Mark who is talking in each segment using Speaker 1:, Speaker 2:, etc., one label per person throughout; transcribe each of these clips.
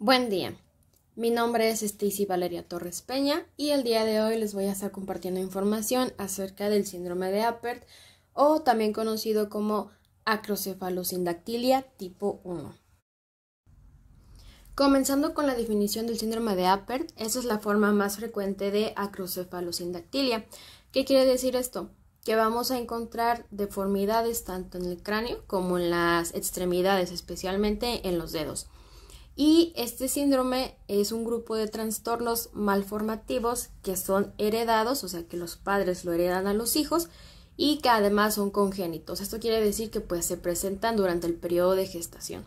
Speaker 1: Buen día. Mi nombre es Stacy Valeria Torres Peña y el día de hoy les voy a estar compartiendo información acerca del síndrome de Apert o también conocido como acrocefalosindactilia tipo 1. Comenzando con la definición del síndrome de Apert, esa es la forma más frecuente de acrocefalosindactilia. ¿Qué quiere decir esto? Que vamos a encontrar deformidades tanto en el cráneo como en las extremidades, especialmente en los dedos. Y este síndrome es un grupo de trastornos malformativos que son heredados, o sea que los padres lo heredan a los hijos y que además son congénitos. Esto quiere decir que pues, se presentan durante el periodo de gestación.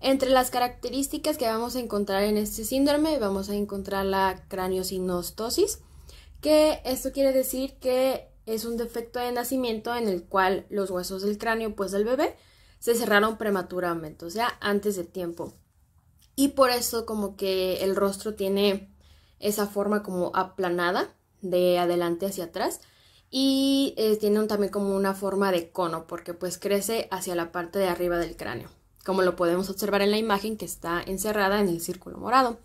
Speaker 1: Entre las características que vamos a encontrar en este síndrome vamos a encontrar la craniosinostosis, que esto quiere decir que es un defecto de nacimiento en el cual los huesos del cráneo pues del bebé se cerraron prematuramente, o sea, antes de tiempo. Y por eso como que el rostro tiene esa forma como aplanada de adelante hacia atrás. Y eh, tiene también como una forma de cono, porque pues crece hacia la parte de arriba del cráneo, como lo podemos observar en la imagen que está encerrada en el círculo morado.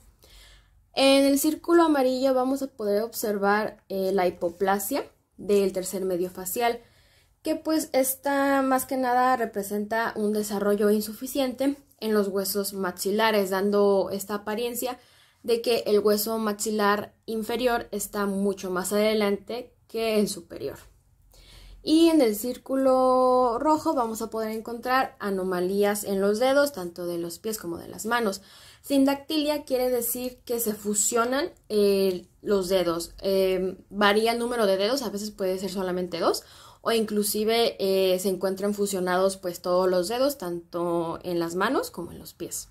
Speaker 1: En el círculo amarillo vamos a poder observar eh, la hipoplasia del tercer medio facial, que pues está más que nada representa un desarrollo insuficiente en los huesos maxilares, dando esta apariencia de que el hueso maxilar inferior está mucho más adelante que el superior. Y en el círculo rojo vamos a poder encontrar anomalías en los dedos, tanto de los pies como de las manos. Sindactilia quiere decir que se fusionan eh, los dedos. Em, varía el número de dedos, a veces puede ser solamente dos, o inclusive eh, se encuentran fusionados pues, todos los dedos, tanto en las manos como en los pies.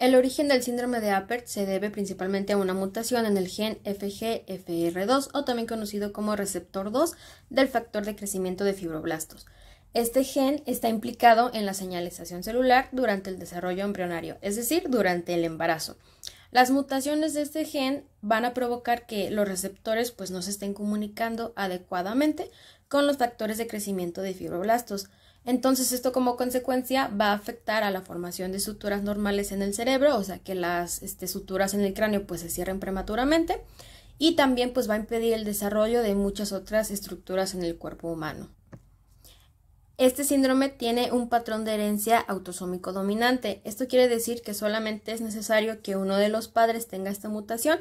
Speaker 1: El origen del síndrome de Apert se debe principalmente a una mutación en el gen FGFR2 o también conocido como receptor 2 del factor de crecimiento de fibroblastos. Este gen está implicado en la señalización celular durante el desarrollo embrionario, es decir, durante el embarazo. Las mutaciones de este gen van a provocar que los receptores pues, no se estén comunicando adecuadamente con los factores de crecimiento de fibroblastos. Entonces esto como consecuencia va a afectar a la formación de suturas normales en el cerebro, o sea que las este, suturas en el cráneo pues se cierren prematuramente y también pues va a impedir el desarrollo de muchas otras estructuras en el cuerpo humano. Este síndrome tiene un patrón de herencia autosómico dominante. Esto quiere decir que solamente es necesario que uno de los padres tenga esta mutación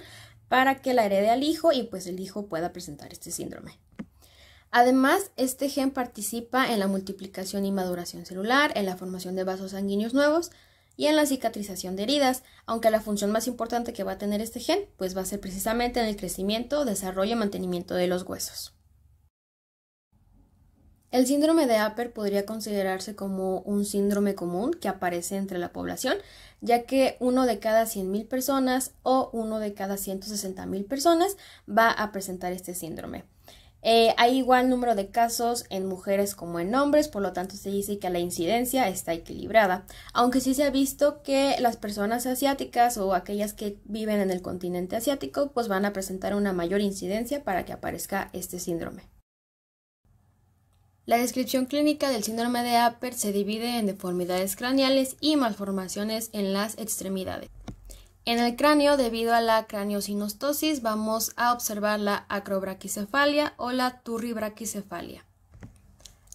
Speaker 1: para que la herede al hijo y pues el hijo pueda presentar este síndrome. Además, este gen participa en la multiplicación y maduración celular, en la formación de vasos sanguíneos nuevos y en la cicatrización de heridas, aunque la función más importante que va a tener este gen pues va a ser precisamente en el crecimiento, desarrollo y mantenimiento de los huesos. El síndrome de Aper podría considerarse como un síndrome común que aparece entre la población, ya que uno de cada 100.000 personas o uno de cada 160.000 personas va a presentar este síndrome. Eh, hay igual número de casos en mujeres como en hombres, por lo tanto se dice que la incidencia está equilibrada, aunque sí se ha visto que las personas asiáticas o aquellas que viven en el continente asiático pues van a presentar una mayor incidencia para que aparezca este síndrome. La descripción clínica del síndrome de Aper se divide en deformidades craneales y malformaciones en las extremidades. En el cráneo, debido a la craniosinostosis, vamos a observar la acrobraquicefalia o la turribraquicefalia.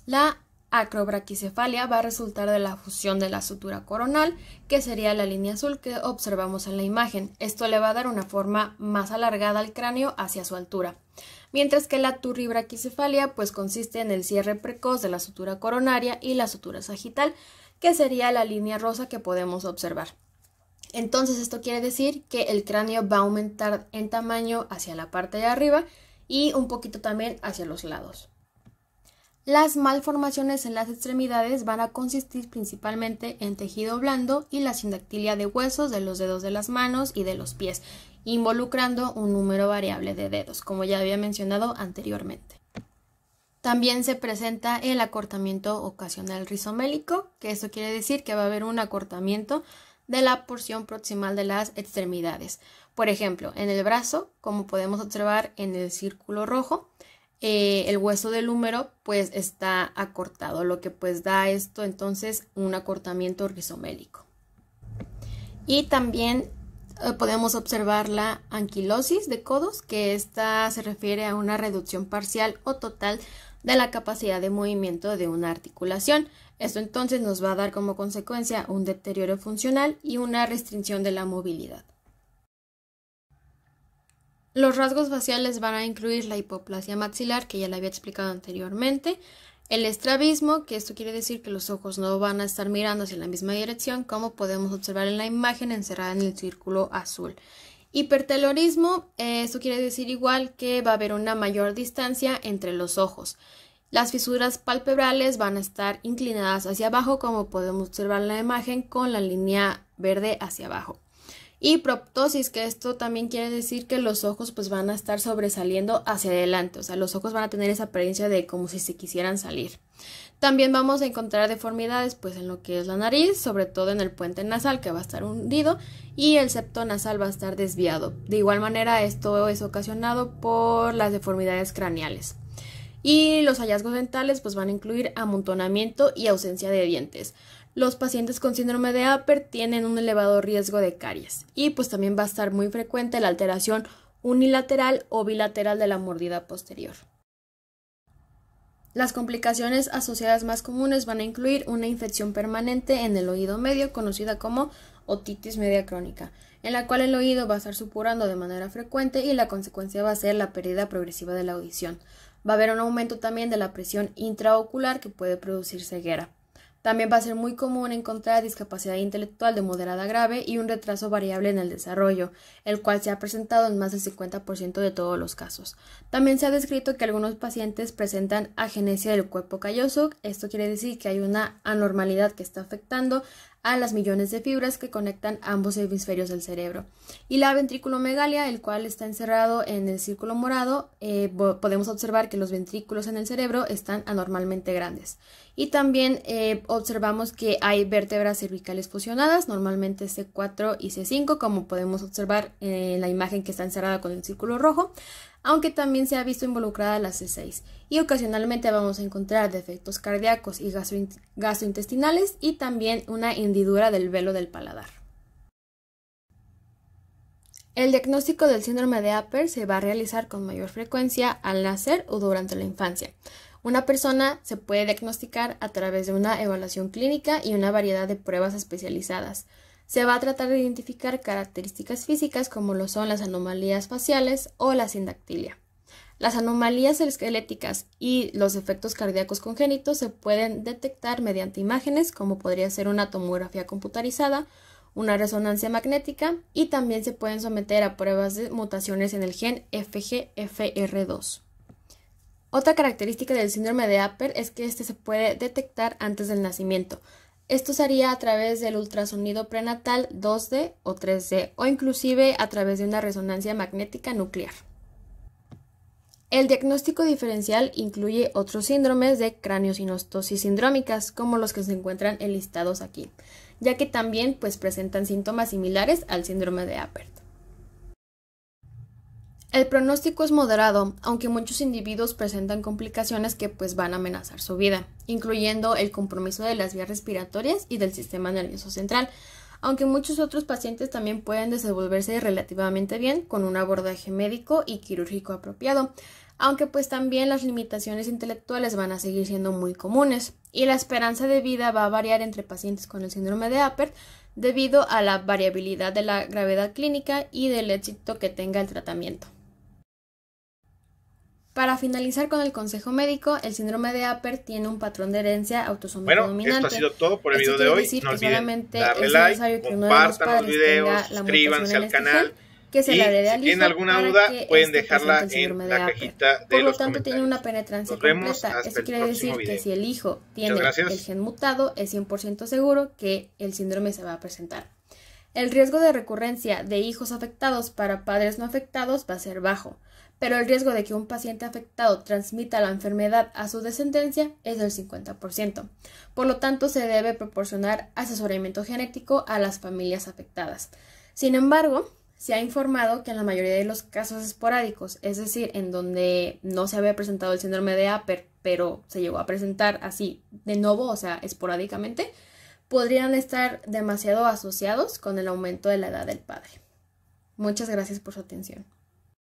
Speaker 1: La acrobraquicefalia va a resultar de la fusión de la sutura coronal, que sería la línea azul que observamos en la imagen. Esto le va a dar una forma más alargada al cráneo hacia su altura mientras que la turribraquicefalia pues consiste en el cierre precoz de la sutura coronaria y la sutura sagital, que sería la línea rosa que podemos observar. Entonces esto quiere decir que el cráneo va a aumentar en tamaño hacia la parte de arriba y un poquito también hacia los lados. Las malformaciones en las extremidades van a consistir principalmente en tejido blando y la sindactilia de huesos de los dedos de las manos y de los pies involucrando un número variable de dedos, como ya había mencionado anteriormente. También se presenta el acortamiento ocasional rizomélico, que eso quiere decir que va a haber un acortamiento de la porción proximal de las extremidades. Por ejemplo, en el brazo, como podemos observar en el círculo rojo, eh, el hueso del húmero pues está acortado, lo que pues da esto entonces un acortamiento rizomélico. Y también eh, podemos observar la anquilosis de codos, que esta se refiere a una reducción parcial o total de la capacidad de movimiento de una articulación. Esto entonces nos va a dar como consecuencia un deterioro funcional y una restricción de la movilidad. Los rasgos faciales van a incluir la hipoplasia maxilar, que ya la había explicado anteriormente, el estrabismo, que esto quiere decir que los ojos no van a estar mirando hacia la misma dirección, como podemos observar en la imagen encerrada en el círculo azul. Hipertelorismo, esto quiere decir igual que va a haber una mayor distancia entre los ojos. Las fisuras palpebrales van a estar inclinadas hacia abajo, como podemos observar en la imagen con la línea verde hacia abajo y proptosis, que esto también quiere decir que los ojos pues van a estar sobresaliendo hacia adelante, o sea, los ojos van a tener esa apariencia de como si se quisieran salir. También vamos a encontrar deformidades pues en lo que es la nariz, sobre todo en el puente nasal que va a estar hundido y el septo nasal va a estar desviado. De igual manera esto es ocasionado por las deformidades craneales. Y los hallazgos dentales pues van a incluir amontonamiento y ausencia de dientes los pacientes con síndrome de Aper tienen un elevado riesgo de caries y pues también va a estar muy frecuente la alteración unilateral o bilateral de la mordida posterior. Las complicaciones asociadas más comunes van a incluir una infección permanente en el oído medio conocida como otitis media crónica, en la cual el oído va a estar supurando de manera frecuente y la consecuencia va a ser la pérdida progresiva de la audición. Va a haber un aumento también de la presión intraocular que puede producir ceguera. También va a ser muy común encontrar discapacidad intelectual de moderada a grave y un retraso variable en el desarrollo, el cual se ha presentado en más del 50% de todos los casos. También se ha descrito que algunos pacientes presentan agenesia del cuerpo calloso, esto quiere decir que hay una anormalidad que está afectando a las millones de fibras que conectan ambos hemisferios del cerebro. Y la ventriculomegalia, el cual está encerrado en el círculo morado, eh, podemos observar que los ventrículos en el cerebro están anormalmente grandes. Y también eh, observamos que hay vértebras cervicales fusionadas, normalmente C4 y C5, como podemos observar en la imagen que está encerrada con el círculo rojo, aunque también se ha visto involucrada la C6. Y ocasionalmente vamos a encontrar defectos cardíacos y gastrointestinales y también una hendidura del velo del paladar. El diagnóstico del síndrome de Aper se va a realizar con mayor frecuencia al nacer o durante la infancia. Una persona se puede diagnosticar a través de una evaluación clínica y una variedad de pruebas especializadas. Se va a tratar de identificar características físicas como lo son las anomalías faciales o la sindactilia. Las anomalías esqueléticas y los efectos cardíacos congénitos se pueden detectar mediante imágenes como podría ser una tomografía computarizada, una resonancia magnética y también se pueden someter a pruebas de mutaciones en el gen FGFR2. Otra característica del síndrome de Apert es que este se puede detectar antes del nacimiento. Esto se haría a través del ultrasonido prenatal 2D o 3D o inclusive a través de una resonancia magnética nuclear. El diagnóstico diferencial incluye otros síndromes de nostosis sindrómicas, como los que se encuentran enlistados aquí, ya que también pues, presentan síntomas similares al síndrome de Apert. El pronóstico es moderado, aunque muchos individuos presentan complicaciones que pues van a amenazar su vida, incluyendo el compromiso de las vías respiratorias y del sistema nervioso central, aunque muchos otros pacientes también pueden desenvolverse relativamente bien con un abordaje médico y quirúrgico apropiado, aunque pues también las limitaciones intelectuales van a seguir siendo muy comunes y la esperanza de vida va a variar entre pacientes con el síndrome de Apert debido a la variabilidad de la gravedad clínica y del éxito que tenga el tratamiento. Para finalizar con el consejo médico, el síndrome de Aper tiene un patrón de herencia autosómico bueno, dominante. Esto ha sido todo por el video de hoy. no olviden darle like, compartan los videos, suscríbanse al canal. Que se y la si tienen alguna duda, pueden dejarla en la cajita de Por lo tanto, tiene una penetrancia completa. Eso quiere decir que si el hijo tiene el gen mutado, es 100% seguro que el síndrome se va a presentar. El riesgo de recurrencia de hijos afectados para padres no afectados va a ser bajo pero el riesgo de que un paciente afectado transmita la enfermedad a su descendencia es del 50%. Por lo tanto, se debe proporcionar asesoramiento genético a las familias afectadas. Sin embargo, se ha informado que en la mayoría de los casos esporádicos, es decir, en donde no se había presentado el síndrome de Aper, pero se llegó a presentar así de nuevo, o sea, esporádicamente, podrían estar demasiado asociados con el aumento de la edad del padre. Muchas gracias por su atención.